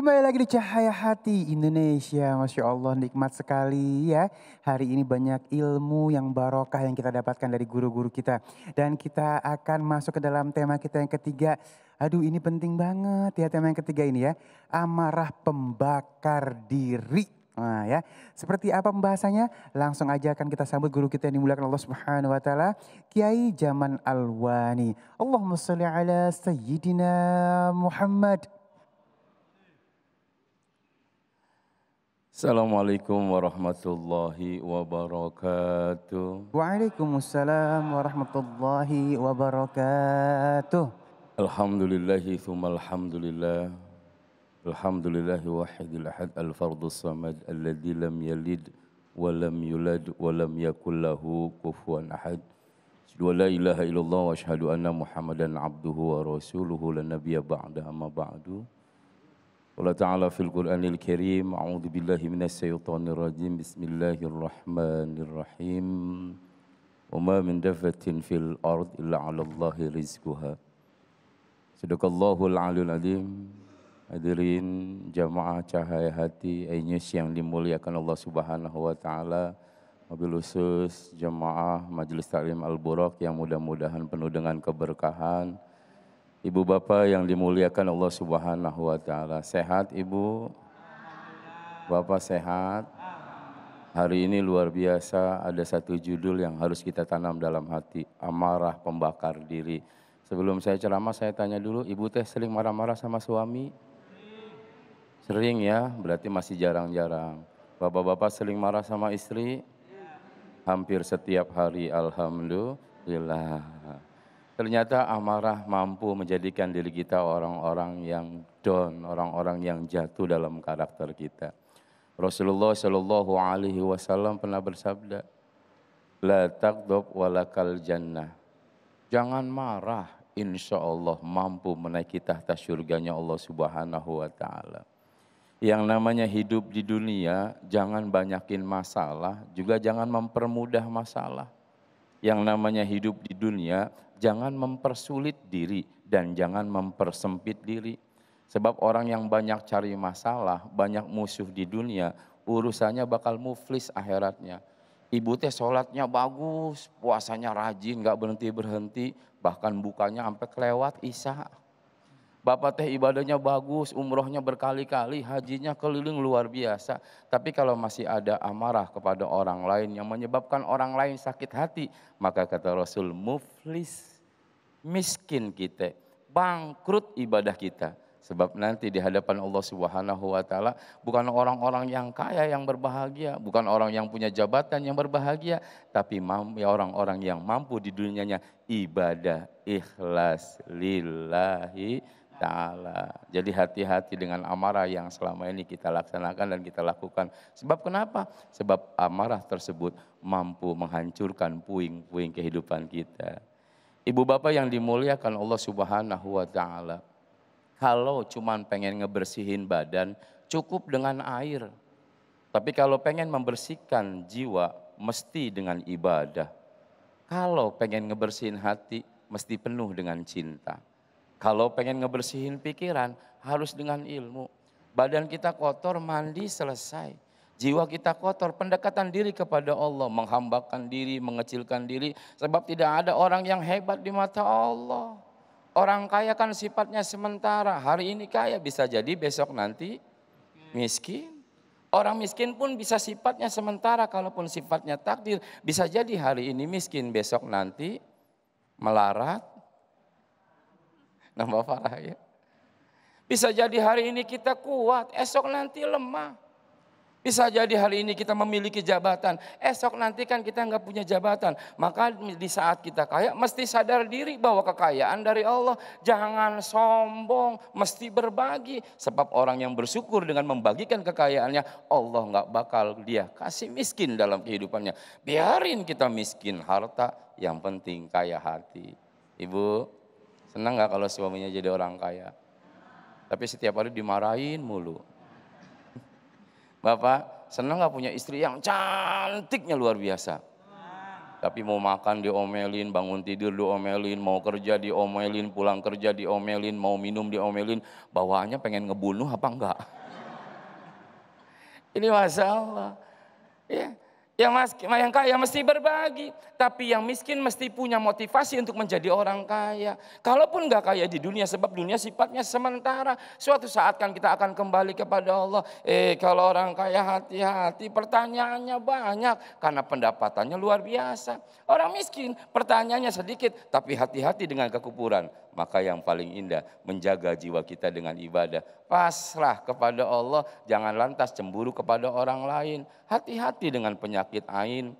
Kembali lagi di Cahaya Hati Indonesia. Masya Allah nikmat sekali ya. Hari ini banyak ilmu yang barokah yang kita dapatkan dari guru-guru kita. Dan kita akan masuk ke dalam tema kita yang ketiga. Aduh ini penting banget ya tema yang ketiga ini ya. Amarah pembakar diri. Nah ya, seperti apa pembahasannya? Langsung aja akan kita sambut guru kita yang dimuliakan Allah Subhanahu wa taala, Kiai Jaman Alwani. Allahumma shalli ala sayyidina Muhammad. Assalamualaikum warahmatullahi wabarakatuh. Waalaikumsalam warahmatullahi wabarakatuh. Alhamdulillahi thumma alhamdulillah. Alhamdulillahi wahidil ahad al-fardu samad alladhi lam yalid wa lam yulad wa lam yakul lahu kufuwan ahad. Wa la ilaha illallah wa asyhadu anna Muhammadan abduhu wa rasuluhu la nabiyya ba'da amma ba'du. Allah taala في القرآن الكريم أعوذ بالله من الشيطان الرجيم بسم الله الرحمن الرحيم وما من دفة في الأرض إلا على الله رزقها Hadirin jamaah cahaya hati Ainyus yang dimuliakan Allah Subhanahu wa taala. Mobil khusus jemaah Majelis Taklim Al-Buraq yang mudah-mudahan penuh dengan keberkahan Ibu Bapak yang dimuliakan Allah Subhanahu wa taala. Sehat Ibu? Bapak sehat? Hari ini luar biasa ada satu judul yang harus kita tanam dalam hati, amarah pembakar diri. Sebelum saya ceramah saya tanya dulu, Ibu teh sering marah-marah sama suami? Sering ya, berarti masih jarang-jarang. Bapak-bapak sering marah sama istri? Hampir setiap hari, alhamdulillah. Ternyata amarah mampu menjadikan diri kita orang-orang yang down, orang-orang yang jatuh dalam karakter kita. Rasulullah Shallallahu Alaihi Wasallam pernah bersabda, "La takdob walakal jannah." Jangan marah, insya Allah mampu menaiki tahta surganya Allah Subhanahu Wa Taala. Yang namanya hidup di dunia, jangan banyakin masalah, juga jangan mempermudah masalah yang namanya hidup di dunia, jangan mempersulit diri dan jangan mempersempit diri. Sebab orang yang banyak cari masalah, banyak musuh di dunia, urusannya bakal muflis akhiratnya. Ibu teh sholatnya bagus, puasanya rajin, gak berhenti-berhenti, bahkan bukanya sampai kelewat isya. Bapak teh ibadahnya bagus, umrohnya berkali-kali, hajinya keliling luar biasa. Tapi kalau masih ada amarah kepada orang lain yang menyebabkan orang lain sakit hati, maka kata Rasul, muflis, miskin kita, bangkrut ibadah kita. Sebab nanti di hadapan Allah Subhanahu wa taala bukan orang-orang yang kaya yang berbahagia, bukan orang yang punya jabatan yang berbahagia, tapi ya orang-orang yang mampu di dunianya ibadah ikhlas lillahi taala. Jadi hati-hati dengan amarah yang selama ini kita laksanakan dan kita lakukan. Sebab kenapa? Sebab amarah tersebut mampu menghancurkan puing-puing kehidupan kita. Ibu bapak yang dimuliakan Allah Subhanahu wa taala. Kalau cuma pengen ngebersihin badan cukup dengan air. Tapi kalau pengen membersihkan jiwa mesti dengan ibadah. Kalau pengen ngebersihin hati mesti penuh dengan cinta. Kalau pengen ngebersihin pikiran harus dengan ilmu. Badan kita kotor, mandi selesai. Jiwa kita kotor, pendekatan diri kepada Allah, menghambakan diri, mengecilkan diri, sebab tidak ada orang yang hebat di mata Allah. Orang kaya kan sifatnya sementara, hari ini kaya bisa jadi besok nanti miskin. Orang miskin pun bisa sifatnya sementara, kalaupun sifatnya takdir, bisa jadi hari ini miskin, besok nanti melarat, nambah parah ya. Bisa jadi hari ini kita kuat, esok nanti lemah. Bisa jadi hari ini kita memiliki jabatan, esok nanti kan kita nggak punya jabatan. Maka di saat kita kaya, mesti sadar diri bahwa kekayaan dari Allah. Jangan sombong, mesti berbagi. Sebab orang yang bersyukur dengan membagikan kekayaannya, Allah nggak bakal dia kasih miskin dalam kehidupannya. Biarin kita miskin harta, yang penting kaya hati. Ibu, Senang gak kalau suaminya jadi orang kaya? Tapi setiap hari dimarahin mulu. Bapak, senang gak punya istri yang cantiknya luar biasa? Tapi mau makan diomelin, bangun tidur diomelin, mau kerja diomelin, pulang kerja diomelin, mau minum diomelin. Bawaannya pengen ngebunuh apa enggak? Ini masalah. Ya, yang, mas, yang kaya mesti berbagi, tapi yang miskin mesti punya motivasi untuk menjadi orang kaya. Kalaupun gak kaya di dunia, sebab dunia sifatnya sementara. Suatu saat kan kita akan kembali kepada Allah. Eh, kalau orang kaya hati-hati, pertanyaannya banyak karena pendapatannya luar biasa. Orang miskin pertanyaannya sedikit, tapi hati-hati dengan kekupuran. Maka yang paling indah menjaga jiwa kita dengan ibadah. Pasrah kepada Allah, jangan lantas cemburu kepada orang lain. Hati-hati dengan penyakit ain,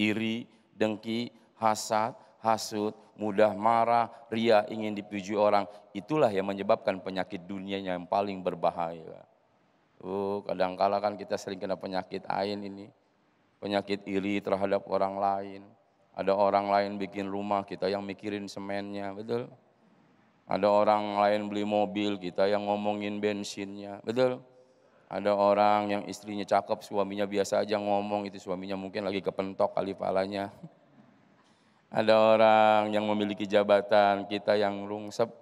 iri, dengki, hasad, hasut, mudah marah, ria ingin dipuji orang. Itulah yang menyebabkan penyakit dunia yang paling berbahaya. Oh, kadang-kala kan kita sering kena penyakit ain ini. Penyakit iri terhadap orang lain. Ada orang lain bikin rumah, kita yang mikirin semennya, betul? Ada orang lain beli mobil, kita yang ngomongin bensinnya. Betul? Ada orang yang istrinya cakep, suaminya biasa aja ngomong, itu suaminya mungkin lagi kepentok kali palanya. Ada orang yang memiliki jabatan, kita yang rungsep.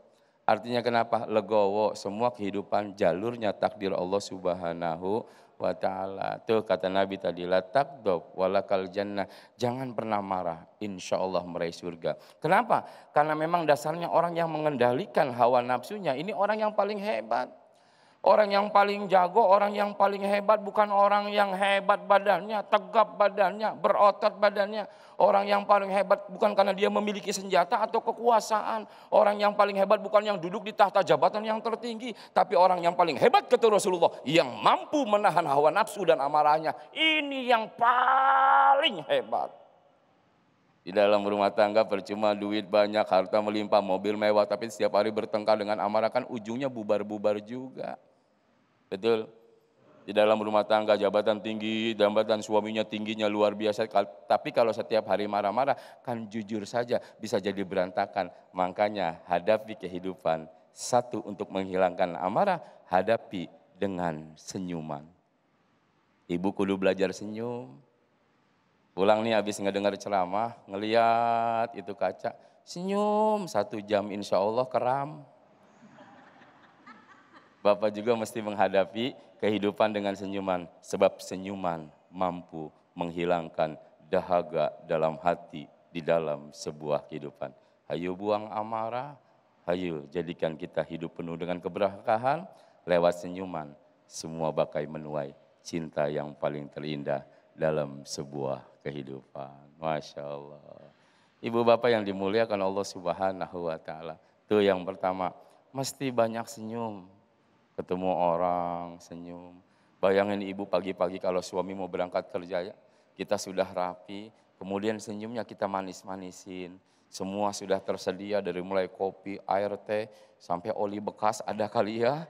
Artinya kenapa? Legowo, semua kehidupan jalurnya takdir Allah Subhanahu wa taala. Tuh kata Nabi tadi, la takdob walakal jannah. Jangan pernah marah, insya Allah meraih surga. Kenapa? Karena memang dasarnya orang yang mengendalikan hawa nafsunya, ini orang yang paling hebat. Orang yang paling jago, orang yang paling hebat bukan orang yang hebat badannya, tegap badannya, berotot badannya. Orang yang paling hebat bukan karena dia memiliki senjata atau kekuasaan. Orang yang paling hebat bukan yang duduk di tahta jabatan yang tertinggi, tapi orang yang paling hebat kata Rasulullah yang mampu menahan hawa nafsu dan amarahnya. Ini yang paling hebat. Di dalam rumah tangga percuma duit banyak, harta melimpah, mobil mewah, tapi setiap hari bertengkar dengan amarah kan ujungnya bubar-bubar juga. Betul? Di dalam rumah tangga jabatan tinggi, jabatan suaminya tingginya luar biasa. Tapi kalau setiap hari marah-marah, kan jujur saja bisa jadi berantakan. Makanya hadapi kehidupan. Satu untuk menghilangkan amarah, hadapi dengan senyuman. Ibu kudu belajar senyum. Pulang nih habis ngedengar ceramah, ngeliat itu kaca. Senyum satu jam insya Allah keram. Bapak juga mesti menghadapi kehidupan dengan senyuman. Sebab senyuman mampu menghilangkan dahaga dalam hati di dalam sebuah kehidupan. Hayu buang amarah, hayu jadikan kita hidup penuh dengan keberkahan lewat senyuman. Semua bakai menuai cinta yang paling terindah dalam sebuah kehidupan. Masya Allah. Ibu bapak yang dimuliakan Allah subhanahu wa ta'ala. Itu yang pertama, mesti banyak senyum ketemu orang, senyum. Bayangin ibu pagi-pagi kalau suami mau berangkat kerja kita sudah rapi, kemudian senyumnya kita manis-manisin. Semua sudah tersedia dari mulai kopi, air teh, sampai oli bekas ada kali ya.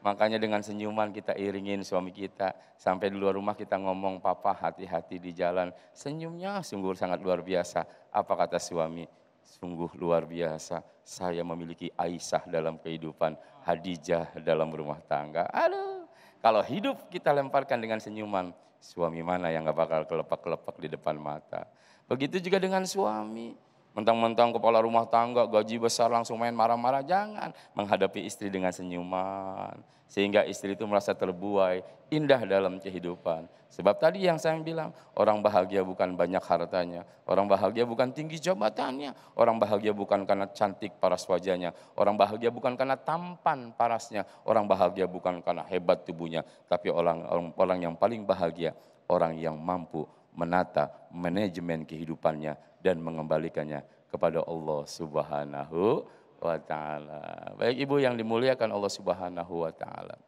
Makanya dengan senyuman kita iringin suami kita. Sampai di luar rumah kita ngomong, papa hati-hati di jalan. Senyumnya sungguh sangat luar biasa. Apa kata suami? Sungguh luar biasa, saya memiliki Aisyah dalam kehidupan, Hadijah dalam rumah tangga. Aduh, kalau hidup kita lemparkan dengan senyuman, suami mana yang gak bakal kelepak-kelepak di depan mata. Begitu juga dengan suami. Mentang-mentang kepala rumah tangga, gaji besar langsung main marah-marah, jangan. Menghadapi istri dengan senyuman. Sehingga istri itu merasa terbuai, indah dalam kehidupan. Sebab tadi yang saya bilang, orang bahagia bukan banyak hartanya. Orang bahagia bukan tinggi jabatannya. Orang bahagia bukan karena cantik paras wajahnya. Orang bahagia bukan karena tampan parasnya. Orang bahagia bukan karena hebat tubuhnya. Tapi orang, orang, orang yang paling bahagia, orang yang mampu menata manajemen kehidupannya dan mengembalikannya kepada Allah Subhanahu wa taala. Baik Ibu yang dimuliakan Allah Subhanahu wa taala.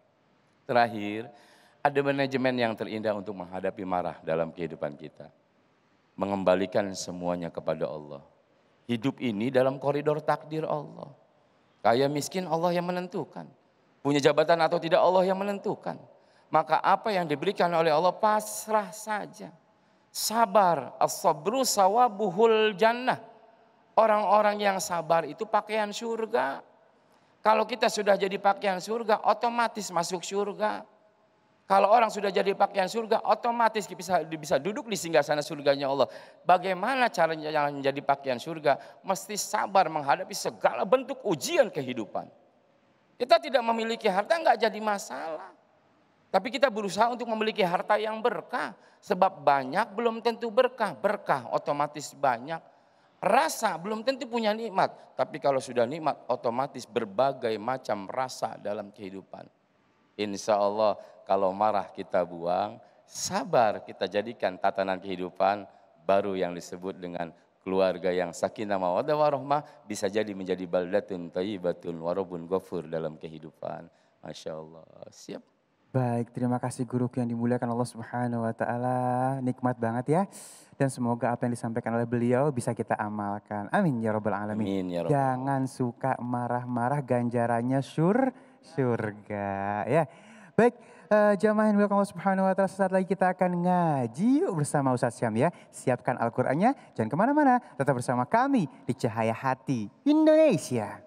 Terakhir, ada manajemen yang terindah untuk menghadapi marah dalam kehidupan kita. Mengembalikan semuanya kepada Allah. Hidup ini dalam koridor takdir Allah. Kaya miskin Allah yang menentukan. Punya jabatan atau tidak Allah yang menentukan. Maka apa yang diberikan oleh Allah pasrah saja. Sabar, as-sabru sawabuhul jannah. Orang-orang yang sabar itu pakaian surga. Kalau kita sudah jadi pakaian surga, otomatis masuk surga. Kalau orang sudah jadi pakaian surga, otomatis bisa, bisa duduk di singgah sana surganya Allah. Bagaimana caranya yang menjadi pakaian surga? Mesti sabar menghadapi segala bentuk ujian kehidupan. Kita tidak memiliki harta, nggak jadi masalah. Tapi kita berusaha untuk memiliki harta yang berkah. Sebab banyak belum tentu berkah. Berkah otomatis banyak. Rasa belum tentu punya nikmat. Tapi kalau sudah nikmat otomatis berbagai macam rasa dalam kehidupan. Insya Allah kalau marah kita buang. Sabar kita jadikan tatanan kehidupan baru yang disebut dengan keluarga yang sakinah mawadah warahmah bisa jadi menjadi baldatun tayyibatun warobun gofur dalam kehidupan. Masya Allah. Siap. Baik, terima kasih guru yang dimuliakan Allah Subhanahu wa taala. Nikmat banget ya. Dan semoga apa yang disampaikan oleh beliau bisa kita amalkan. Amin ya rabbal alamin. Amin, ya Jangan suka marah-marah ganjarannya sur surga ya. Baik, uh, jamaah yang Allah Subhanahu wa taala sesaat lagi kita akan ngaji bersama Ustaz Syam ya. Siapkan Al-Qur'annya, jangan kemana mana tetap bersama kami di Cahaya Hati Indonesia.